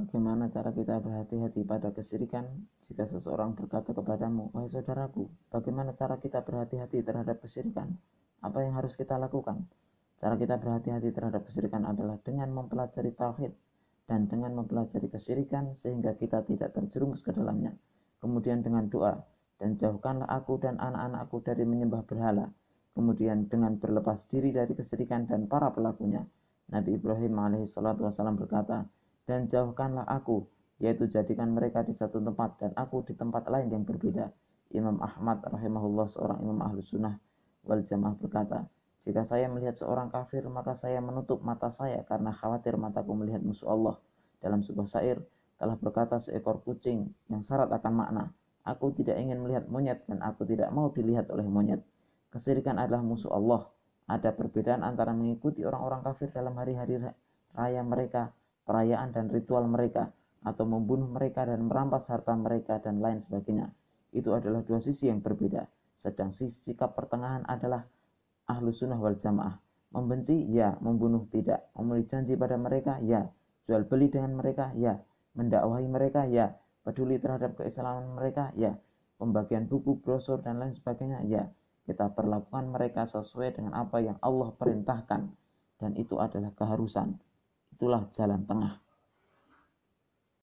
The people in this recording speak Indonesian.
Bagaimana cara kita berhati-hati pada kesirikan? jika seseorang berkata kepadamu, "Wahai saudaraku, bagaimana cara kita berhati-hati terhadap kesirikan? Apa yang harus kita lakukan?" Cara kita berhati-hati terhadap kesirikan adalah dengan mempelajari tauhid dan dengan mempelajari kesirikan sehingga kita tidak terjerumus ke dalamnya. Kemudian dengan doa, dan jauhkanlah aku dan anak-anakku dari menyembah berhala. Kemudian dengan berlepas diri dari kesirikan dan para pelakunya. Nabi Ibrahim alaihissalam berkata, dan jauhkanlah aku, yaitu jadikan mereka di satu tempat dan aku di tempat lain yang berbeda. Imam Ahmad rahimahullah seorang imam ahlu sunnah wal jamaah berkata, jika saya melihat seorang kafir, maka saya menutup mata saya karena khawatir mataku melihat musuh Allah. Dalam sebuah syair, telah berkata seekor kucing yang syarat akan makna, aku tidak ingin melihat monyet dan aku tidak mau dilihat oleh monyet. Kesirikan adalah musuh Allah. Ada perbedaan antara mengikuti orang-orang kafir dalam hari-hari raya mereka perayaan dan ritual mereka, atau membunuh mereka dan merampas harta mereka dan lain sebagainya. Itu adalah dua sisi yang berbeda. Sedang sisi sikap pertengahan adalah ahlu sunnah wal jamaah. Membenci, ya. Membunuh, tidak. memulih janji pada mereka, ya. Jual beli dengan mereka, ya. Mendakwahi mereka, ya. Peduli terhadap keislaman mereka, ya. Pembagian buku, brosur, dan lain sebagainya, ya. Kita perlakukan mereka sesuai dengan apa yang Allah perintahkan. Dan itu adalah keharusan itulah jalan tengah